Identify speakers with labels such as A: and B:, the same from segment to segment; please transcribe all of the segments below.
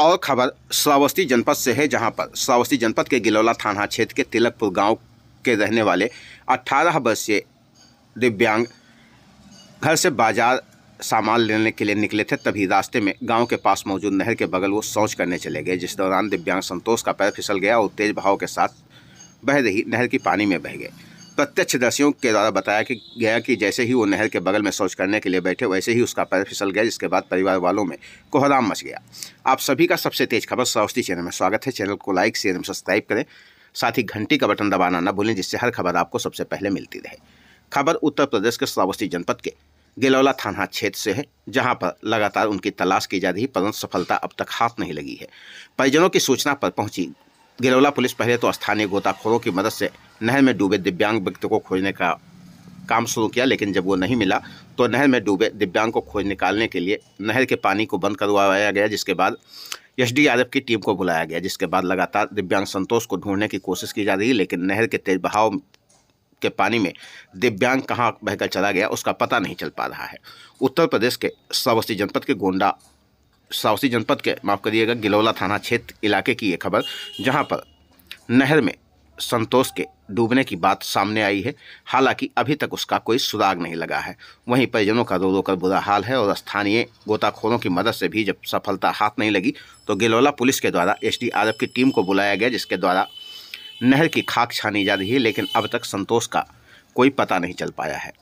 A: और खबर श्रावस्ती जनपद से है जहां पर श्रावस्ती जनपद के गिलौला थाना क्षेत्र के तिलकपुर गांव के रहने वाले 18 वर्षीय दिव्यांग घर से बाजार सामान लेने के लिए निकले थे तभी रास्ते में गांव के पास मौजूद नहर के बगल वो शौच करने चले गए जिस दौरान दिव्यांग संतोष का पैर फिसल गया और तेज भाव के साथ बह रही नहर की पानी में बह गए प्रत्यक्षदर्शियों के द्वारा बताया कि गया कि जैसे ही वो नहर के बगल में शौच करने के लिए बैठे वैसे ही उसका पैर फिसल गया जिसके बाद परिवार वालों में कोहराम मच गया आप सभी का सबसे तेज खबर साउथी चैनल में स्वागत है चैनल को लाइक शेयर एवं सब्सक्राइब करें साथ ही घंटी का बटन दबाना न भूलें जिससे हर खबर आपको सबसे पहले मिलती रहे खबर उत्तर प्रदेश के श्रावस्ती जनपद के गिलौला थाना क्षेत्र से है जहां पर लगातार उनकी तलाश की जा रही परंतु सफलता अब तक हाथ नहीं लगी है परिजनों की सूचना पर पहुंची गिरौला पुलिस पहले तो स्थानीय गोताखोरों की मदद से नहर में डूबे दिव्यांग व्यक्ति को खोजने का काम शुरू किया लेकिन जब वो नहीं मिला तो नहर में डूबे दिव्यांग को खोज निकालने के लिए नहर के पानी को बंद करवाया गया जिसके बाद एसडीआरएफ की टीम को बुलाया गया जिसके बाद लगातार दिव्यांग संतोष को ढूंढने की कोशिश की जा रही लेकिन नहर के तेज बहाव के पानी में दिव्यांग कहाँ बहकर चला गया उसका पता नहीं चल पा रहा है उत्तर प्रदेश के सावस्ती जनपद के गोंडा सावसी जनपद के माफ़ करिएगा गिलौला थाना क्षेत्र इलाके की यह खबर जहां पर नहर में संतोष के डूबने की बात सामने आई है हालांकि अभी तक उसका कोई सुराग नहीं लगा है वहीं परिजनों का रो रो कर बुरा हाल है और स्थानीय गोताखोरों की मदद से भी जब सफलता हाथ नहीं लगी तो गिलौला पुलिस के द्वारा एसडीआरएफ की टीम को बुलाया गया जिसके द्वारा नहर की खाक छानी जा रही है लेकिन अब तक संतोष का कोई पता नहीं चल पाया है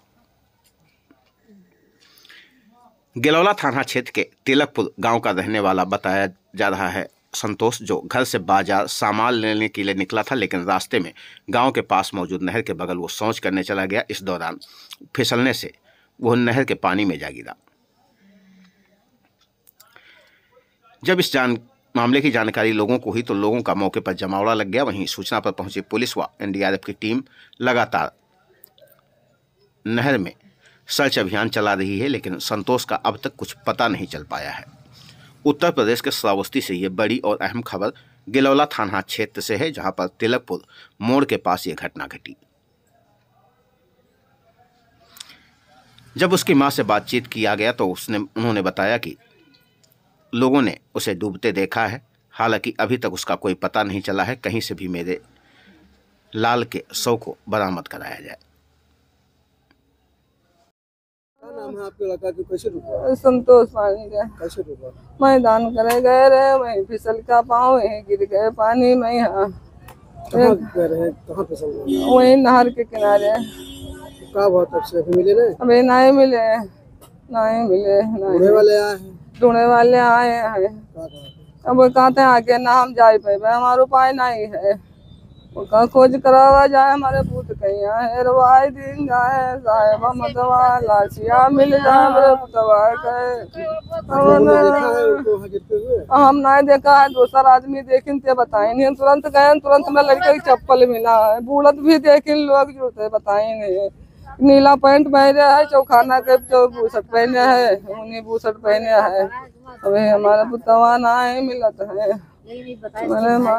A: गिलौला थाना क्षेत्र के तिलकपुर गांव का रहने वाला बताया जा रहा है संतोष जो घर से बाजार सामान लेने के लिए निकला था लेकिन रास्ते में गांव के पास मौजूद नहर के बगल वो शौच करने चला गया इस दौरान फिसलने से वह नहर के पानी में जा गिरा जब इस जान मामले की जानकारी लोगों को हुई तो लोगों का मौके पर जमावड़ा लग गया वहीं सूचना पर पहुंची पुलिस व एनडीआरएफ की टीम लगातार नहर में सर्च अभियान चला रही है लेकिन संतोष का अब तक कुछ पता नहीं चल पाया है उत्तर प्रदेश के श्रावस्ती से ये बड़ी और अहम खबर गिलौला थाना क्षेत्र से है जहां पर तिलकपुर मोड़ के पास ये घटना घटी जब उसकी मां से बातचीत किया गया तो उसने उन्होंने बताया कि लोगों ने उसे डूबते देखा है हालांकि अभी तक उसका कोई पता नहीं चला है कहीं से भी मेरे लाल के शव को बरामद कराया जाए
B: संतोष पानी का मैं दान मैदान करे गए रहे वही फिसल का पाओ वही गिर गए पानी में यहाँ वही नहर के किनारे का बहुत अच्छे मिले नहीं अभी नहीं मिले नहीं मिले ढूंढने वाले आए ढूंढने वाले आए हैं अब कहते हैं आगे ना हम जा पे हमारा उपाय नहीं है खोज करावा जाए हमारे पुत कहीं है दिन जाए साहेबा मतवा लाशिया मिल जाए हमारे पुतवा कहे हम ना देखा है दूसरा आदमी देखिन ते बताए नहीं तुरंत गए तुरंत में लड़के की चप्पल मिला है बूढ़त भी देखिन लोग जुड़ते बताए नहीं नीला पैंट पहने है चौखाना के बूसट पहने है उन्हीं बूसट पहने है अभी हमारा पुतवा ना मिलत है